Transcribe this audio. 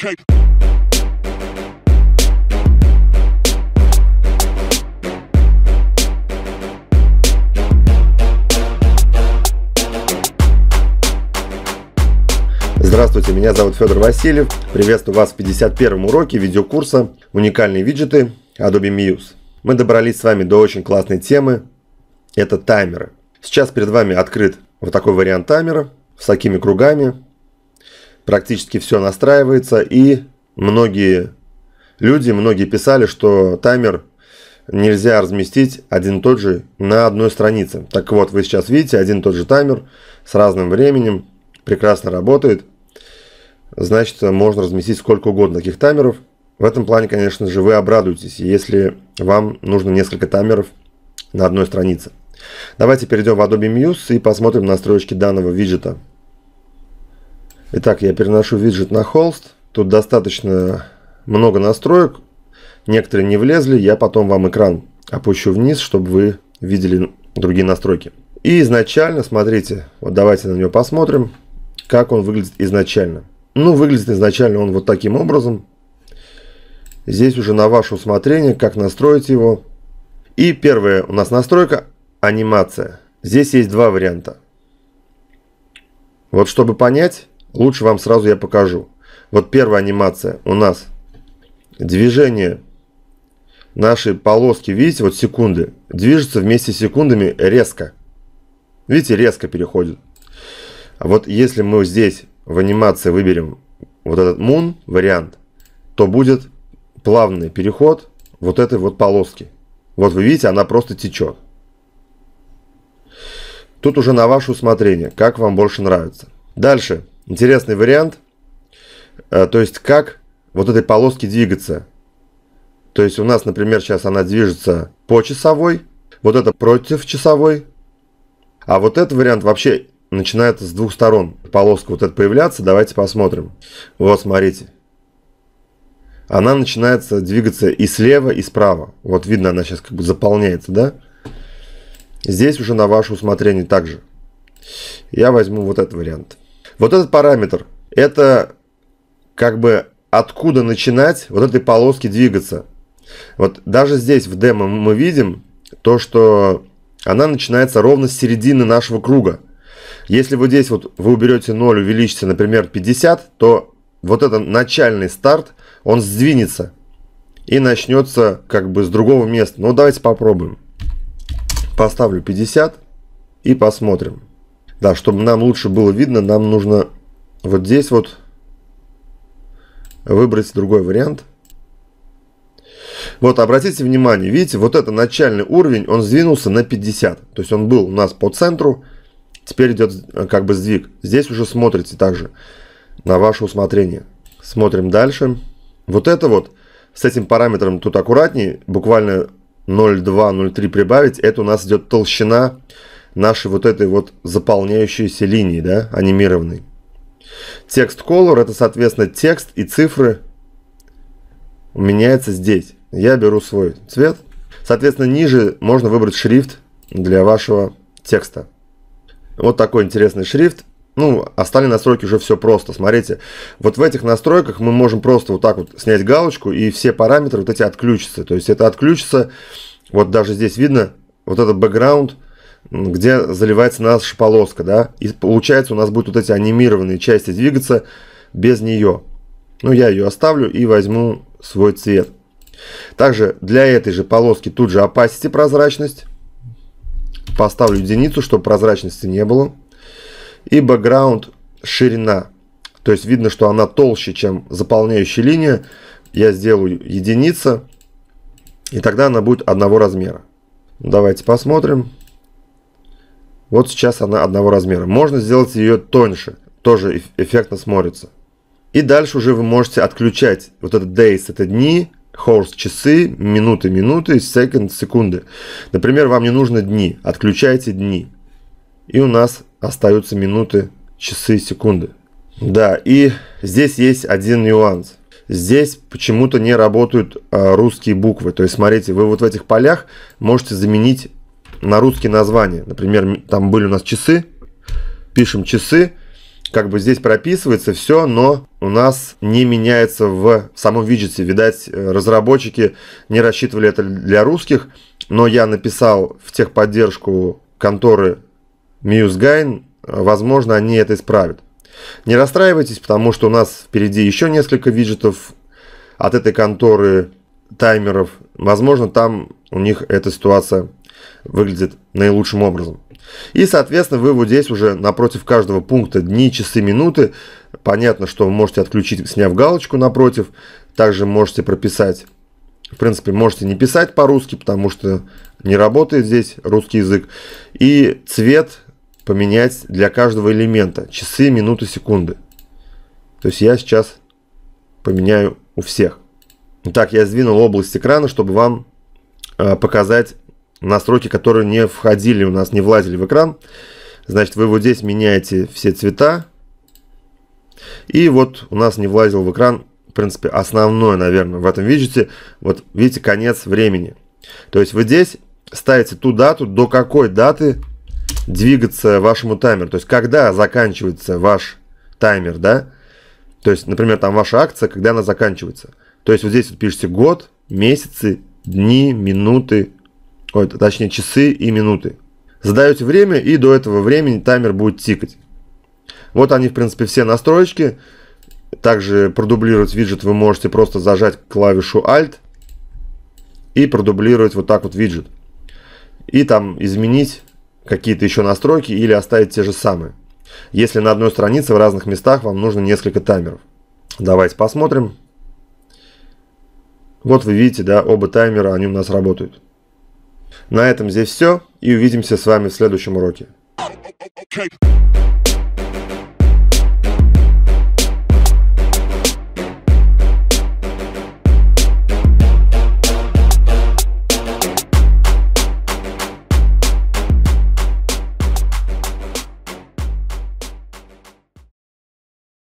cake. Здравствуйте, меня зовут Федор Васильев. Приветствую вас в 51 уроке видеокурса «Уникальные виджеты Adobe Muse». Мы добрались с вами до очень классной темы. Это таймеры. Сейчас перед вами открыт вот такой вариант таймера с такими кругами практически все настраивается, и многие люди, многие писали, что таймер нельзя разместить один и тот же на одной странице. Так вот, вы сейчас видите один и тот же таймер с разным временем, прекрасно работает. Значит, можно разместить сколько угодно таких таймеров. В этом плане, конечно же, вы обрадуетесь, если вам нужно несколько таймеров на одной странице. Давайте перейдем в Adobe Muse и посмотрим настройки данного виджета. Итак, я переношу виджет на холст. Тут достаточно много настроек. Некоторые не влезли, я потом вам экран опущу вниз, чтобы вы видели другие настройки. И изначально, смотрите, вот давайте на него посмотрим, как он выглядит изначально. Ну, выглядит изначально он вот таким образом. Здесь уже на ваше усмотрение, как настроить его. И первая у нас настройка – анимация. Здесь есть два варианта. Вот чтобы понять, Лучше вам сразу я покажу. Вот первая анимация у нас. Движение нашей полоски, видите, вот секунды, движется вместе с секундами резко. Видите, резко переходит. А вот если мы здесь в анимации выберем вот этот Moon вариант, то будет плавный переход вот этой вот полоски. Вот вы видите, она просто течет. Тут уже на ваше усмотрение, как вам больше нравится. Дальше интересный вариант. Э, то есть, как вот этой полоски двигаться. То есть, у нас, например, сейчас она движется по часовой, вот это против часовой, а вот этот вариант вообще начинает с двух сторон полоска вот это появляться. Давайте посмотрим. Вот, смотрите. Она начинается двигаться и слева, и справа. Вот видно, она сейчас как бы заполняется, да? Здесь уже на ваше усмотрение также. Я возьму вот этот вариант. Вот этот параметр, это как бы откуда начинать вот этой полоски двигаться. Вот даже здесь в демо мы видим то, что она начинается ровно с середины нашего круга. Если вот здесь вот вы уберете 0, увеличите, например, 50, то вот этот начальный старт, он сдвинется и начнется как бы с другого места. Но ну, давайте попробуем. Поставлю 50 и посмотрим. Да, чтобы нам лучше было видно, нам нужно вот здесь вот выбрать другой вариант. Вот, обратите внимание, видите, вот это начальный уровень, он сдвинулся на 50. То есть он был у нас по центру, теперь идет э, как бы сдвиг. Здесь уже смотрите также на ваше усмотрение. Смотрим дальше. Вот это вот, с этим параметром тут аккуратнее, буквально 0,2-0,3 прибавить, это у нас идет толщина нашей вот этой вот заполняющейся линии, да, анимированной. Текст color это, соответственно, текст и цифры меняется здесь. Я беру свой цвет. Соответственно, ниже можно выбрать шрифт для вашего текста. Вот такой интересный шрифт. Ну, остальные настройки уже все просто. Смотрите, вот в этих настройках мы можем просто вот так вот снять галочку, и все параметры вот эти отключатся. То есть это отключится, вот даже здесь видно, вот этот бэкграунд – где заливается наша полоска, да, и получается у нас будут вот эти анимированные части двигаться без нее. Ну, я ее оставлю и возьму свой цвет. Также для этой же полоски тут же opacity прозрачность. Поставлю единицу, чтобы прозрачности не было. И background ширина. То есть видно, что она толще, чем заполняющая линия. Я сделаю единица. И тогда она будет одного размера. Давайте посмотрим. Вот сейчас она одного размера. Можно сделать ее тоньше, тоже эффектно смотрится. И дальше уже вы можете отключать вот этот days, это дни, hours, часы, минуты, минуты, second, секунды. Например, вам не нужно дни, отключайте дни. И у нас остаются минуты, часы, секунды. Да, и здесь есть один нюанс. Здесь почему-то не работают э, русские буквы. То есть, смотрите, вы вот в этих полях можете заменить на русские названия. Например, там были у нас часы, пишем часы, как бы здесь прописывается все, но у нас не меняется в самом виджете. Видать, э, разработчики не рассчитывали это для русских, но я написал в техподдержку конторы Мьюзгайн, возможно, они это исправят. Не расстраивайтесь, потому что у нас впереди еще несколько виджетов от этой конторы таймеров. Возможно, там у них эта ситуация выглядит наилучшим образом. И, соответственно, вы вот здесь уже напротив каждого пункта дни, часы, минуты. Понятно, что вы можете отключить, сняв галочку напротив. Также можете прописать. В принципе, можете не писать по-русски, потому что не работает здесь русский язык. И цвет поменять для каждого элемента. Часы, минуты, секунды. То есть я сейчас поменяю у всех. Так, я сдвинул область экрана, чтобы вам а, показать настройки, которые не входили у нас, не влазили в экран. Значит, вы вот здесь меняете все цвета. И вот у нас не влазил в экран, в принципе, основное, наверное, в этом виджете. Вот видите, конец времени. То есть вы здесь ставите ту дату, до какой даты двигаться вашему таймеру. То есть когда заканчивается ваш таймер, да? То есть, например, там ваша акция, когда она заканчивается. То есть вот здесь вот пишете год, месяцы, дни, минуты, ой, точнее часы и минуты. Задаете время, и до этого времени таймер будет тикать. Вот они, в принципе, все настройки. Также продублировать виджет вы можете просто зажать клавишу Alt и продублировать вот так вот виджет. И там изменить какие-то еще настройки или оставить те же самые. Если на одной странице в разных местах вам нужно несколько таймеров. Давайте посмотрим. Вот вы видите, да, оба таймера, они у нас работают. На этом здесь все, и увидимся с вами в следующем уроке.